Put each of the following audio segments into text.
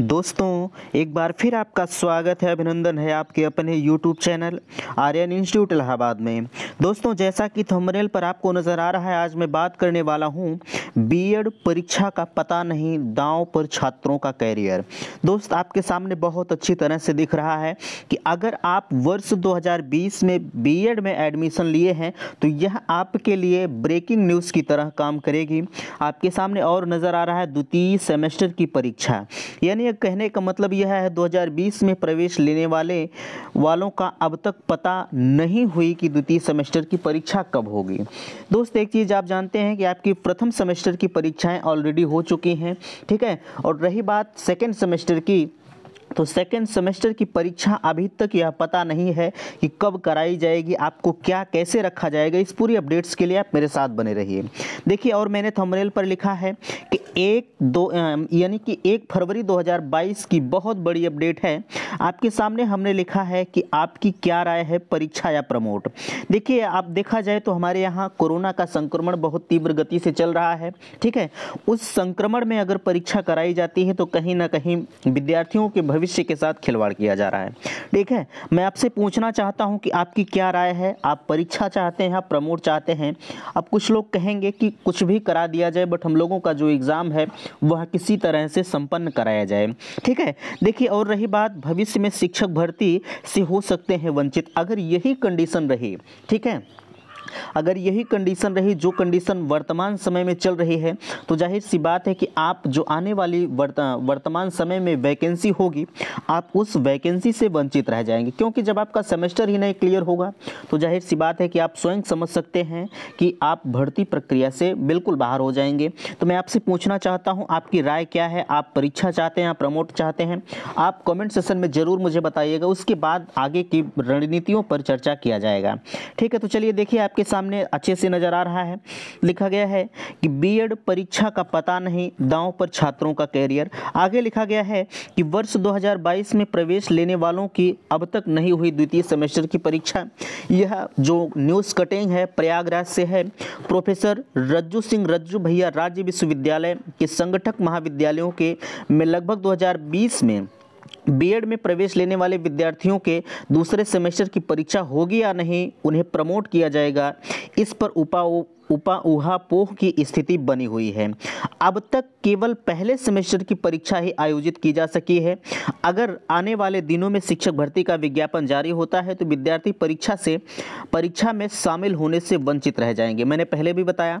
दोस्तों एक बार फिर आपका स्वागत है अभिनंदन है आपके अपने YouTube channel Aryan institute Allahabad में दोस्तों जैसा कि थंबनेल पर आपको नज़र आ रहा है आज मैं बात करने वाला हूँ बीएड e परीक्षा का पता नहीं दांव पर छात्रों का कैरियर दोस्त आपके सामने बहुत अच्छी तरह से दिख रहा है कि अगर आप वर्ष 2020 में बी e में एडमिशन लिए हैं तो यह आपके लिए ब्रेकिंग न्यूज़ की तरह काम करेगी आपके सामने और नज़र आ रहा है द्वितीय सेमेस्टर की परीक्षा यानी यानी कहने का मतलब यह है 2020 में प्रवेश लेने वाले वालों का अब तक पता नहीं हुई कि द्वितीय सेमेस्टर की परीक्षा कब होगी दोस्त एक चीज़ आप जानते हैं कि आपकी प्रथम सेमेस्टर की परीक्षाएं ऑलरेडी हो चुकी हैं ठीक है और रही बात सेकेंड सेमेस्टर की तो सेकेंड सेमेस्टर की परीक्षा अभी तक यह पता नहीं है कि कब कराई जाएगी आपको क्या कैसे रखा जाएगा इस पूरी अपडेट्स के लिए आप मेरे साथ बने रहिए देखिए और मैंने थंबनेल पर लिखा है कि एक दो यानी कि एक फरवरी 2022 की बहुत बड़ी अपडेट है आपके सामने हमने लिखा है कि आपकी क्या राय है परीक्षा या प्रमोट देखिए आप देखा जाए तो हमारे यहाँ कोरोना का संक्रमण बहुत तीव्र गति से चल रहा है ठीक है उस संक्रमण में अगर परीक्षा कराई जाती है तो कहीं ना कहीं विद्यार्थियों के भविष्य भविष्य के साथ खिलवाड़ किया जा रहा है ठीक है मैं आपसे पूछना चाहता हूँ कि आपकी क्या राय है आप परीक्षा चाहते हैं आप प्रमोट चाहते हैं अब कुछ लोग कहेंगे कि कुछ भी करा दिया जाए बट हम लोगों का जो एग्ज़ाम है वह किसी तरह से संपन्न कराया जाए ठीक है देखिए और रही बात भविष्य में शिक्षक भर्ती से हो सकते हैं वंचित अगर यही कंडीशन रही ठीक है अगर यही कंडीशन रही जो कंडीशन वर्तमान समय में चल रही है तो जाहिर सी बात है कि आप जो आने वाली वर्त, वर्तमान समय में वैकेंसी होगी आप उस वैकेंसी से वंचित रह जाएंगे क्योंकि जब आपका सेमेस्टर ही नहीं क्लियर होगा तो जाहिर सी बात है कि आप स्वयं समझ सकते हैं कि आप भर्ती प्रक्रिया से बिल्कुल बाहर हो जाएंगे तो मैं आपसे पूछना चाहता हूँ आपकी राय क्या है आप परीक्षा चाहते हैं आप प्रमोट चाहते हैं आप कॉमेंट सेशन में ज़रूर मुझे बताइएगा उसके बाद आगे की रणनीतियों पर चर्चा किया जाएगा ठीक है तो चलिए देखिए आप आपके सामने अच्छे से नज़र आ रहा है लिखा गया है कि बीएड परीक्षा का पता नहीं दांव पर छात्रों का कैरियर आगे लिखा गया है कि वर्ष 2022 में प्रवेश लेने वालों की अब तक नहीं हुई द्वितीय सेमेस्टर की परीक्षा यह जो न्यूज़ कटिंग है प्रयागराज से है प्रोफेसर रज्जू सिंह रज्जू भैया राज्य विश्वविद्यालय के संगठक महाविद्यालयों के में लगभग 2020 में बीएड में प्रवेश लेने वाले विद्यार्थियों के दूसरे सेमेस्टर की परीक्षा होगी या नहीं उन्हें प्रमोट किया जाएगा इस पर उपा उपा पोह की स्थिति बनी हुई है अब तक केवल पहले सेमेस्टर की परीक्षा ही आयोजित की जा सकी है अगर आने वाले दिनों में शिक्षक भर्ती का विज्ञापन जारी होता है तो विद्यार्थी परीक्षा से परीक्षा में शामिल होने से वंचित रह जाएंगे मैंने पहले भी बताया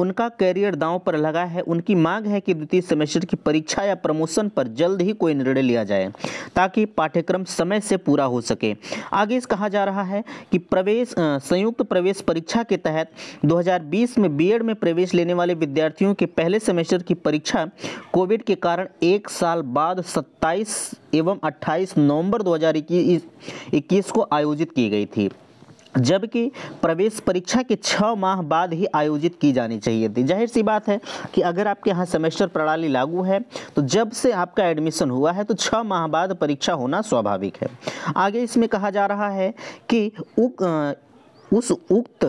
उनका करियर दांव पर लगा है उनकी मांग है कि द्वितीय सेमेस्टर की परीक्षा या प्रमोशन पर जल्द ही कोई निर्णय लिया जाए ताकि पाठ्यक्रम समय से पूरा हो सके आगे कहा जा रहा है कि प्रवेश संयुक्त प्रवेश परीक्षा के तहत दो 2020 में बीएड में प्रवेश लेने वाले विद्यार्थियों के पहले सेमेस्टर की परीक्षा कोविड के कारण एक साल बाद 27 एवं 28 नवंबर 2021 को आयोजित की गई थी जबकि प्रवेश परीक्षा के छः माह बाद ही आयोजित की जानी चाहिए थी जाहिर सी बात है कि अगर आपके यहाँ सेमेस्टर प्रणाली लागू है तो जब से आपका एडमिशन हुआ है तो छः माह बाद परीक्षा होना स्वाभाविक है आगे इसमें कहा जा रहा है कि उक, उस उक्त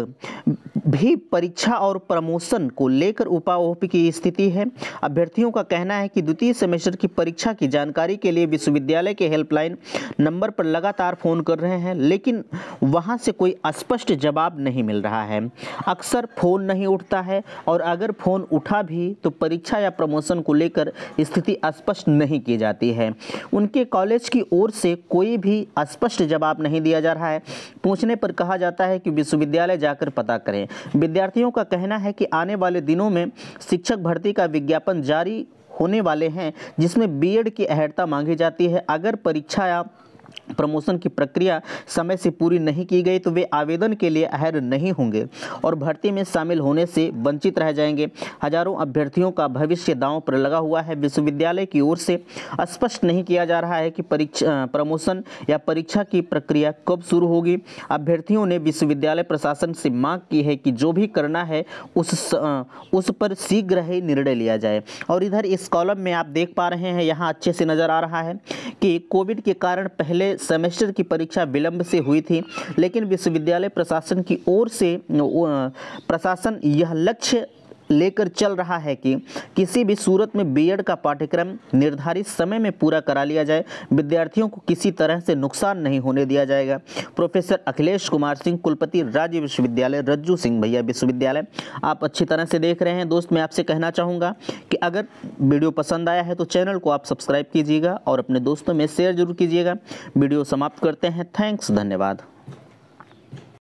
भी परीक्षा और प्रमोशन को लेकर उपाओप की स्थिति है अभ्यर्थियों का कहना है कि द्वितीय सेमेस्टर की परीक्षा की जानकारी के लिए विश्वविद्यालय के हेल्पलाइन नंबर पर लगातार फ़ोन कर रहे हैं लेकिन वहां से कोई स्पष्ट जवाब नहीं मिल रहा है अक्सर फ़ोन नहीं उठता है और अगर फ़ोन उठा भी तो परीक्षा या प्रमोशन को लेकर स्थिति स्पष्ट नहीं की जाती है उनके कॉलेज की ओर से कोई भी स्पष्ट जवाब नहीं दिया जा रहा है पूछने पर कहा जाता है कि विश्वविद्यालय जाकर पता करें विद्यार्थियों का कहना है कि आने वाले दिनों में शिक्षक भर्ती का विज्ञापन जारी होने वाले हैं जिसमें बीएड की अहर्ता मांगी जाती है अगर परीक्षा या प्रमोशन की प्रक्रिया समय से पूरी नहीं की गई तो वे आवेदन के लिए अहर नहीं होंगे और भर्ती में शामिल होने से वंचित रह जाएंगे हजारों अभ्यर्थियों का भविष्य दांव पर लगा हुआ है विश्वविद्यालय की ओर से स्पष्ट नहीं किया जा रहा है कि परीक्षा प्रमोशन या परीक्षा की प्रक्रिया कब शुरू होगी अभ्यर्थियों ने विश्वविद्यालय प्रशासन से मांग की है कि जो भी करना है उस उस पर शीघ्र ही निर्णय लिया जाए और इधर इस कॉलम में आप देख पा रहे हैं यहाँ अच्छे से नज़र आ रहा है कि कोविड के कारण पहले सेमेस्टर की परीक्षा विलंब से हुई थी लेकिन विश्वविद्यालय प्रशासन की ओर से प्रशासन यह लक्ष्य लेकर चल रहा है कि किसी भी सूरत में बीएड का पाठ्यक्रम निर्धारित समय में पूरा करा लिया जाए विद्यार्थियों को किसी तरह से नुकसान नहीं होने दिया जाएगा प्रोफेसर अखिलेश कुमार सिंह कुलपति राज्य विश्वविद्यालय रज्जू सिंह भैया विश्वविद्यालय आप अच्छी तरह से देख रहे हैं दोस्त मैं आपसे कहना चाहूँगा कि अगर वीडियो पसंद आया है तो चैनल को आप सब्सक्राइब कीजिएगा और अपने दोस्तों में शेयर जरूर कीजिएगा वीडियो समाप्त करते हैं थैंक्स धन्यवाद